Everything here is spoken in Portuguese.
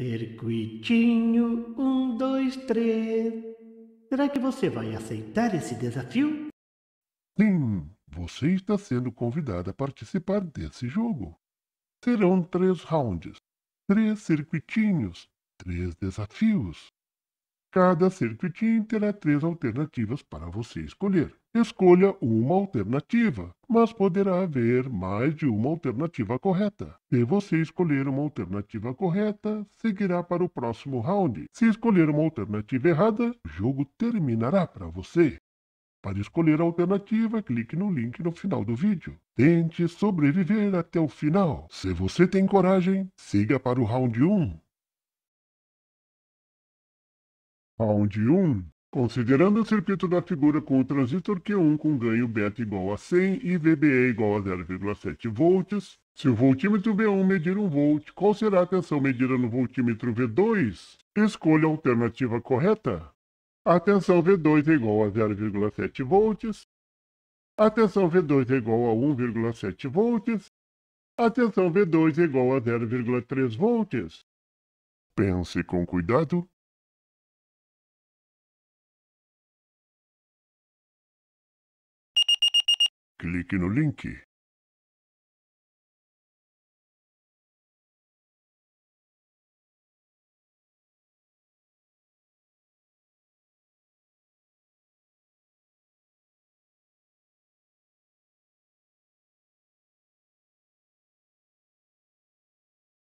Circuitinho um, dois, três. Será que você vai aceitar esse desafio? Sim, você está sendo convidado a participar desse jogo. Serão três rounds, três circuitinhos, três desafios cada circuit terá três alternativas para você escolher. Escolha uma alternativa, mas poderá haver mais de uma alternativa correta. Se você escolher uma alternativa correta, seguirá para o próximo round. Se escolher uma alternativa errada, o jogo terminará para você. Para escolher a alternativa, clique no link no final do vídeo. Tente sobreviver até o final. Se você tem coragem, siga para o round 1. Round 1. Considerando o circuito da figura com o transistor Q1 com ganho beta igual a 100 e VBE igual a 0,7 volts, se o voltímetro V1 medir 1 volt, qual será a tensão medida no voltímetro V2? Escolha a alternativa correta. A tensão V2 é igual a 0,7 volts. A tensão V2 é igual a 1,7 volts. A tensão V2 é igual a 0,3 volts. Pense com cuidado Clic en el link.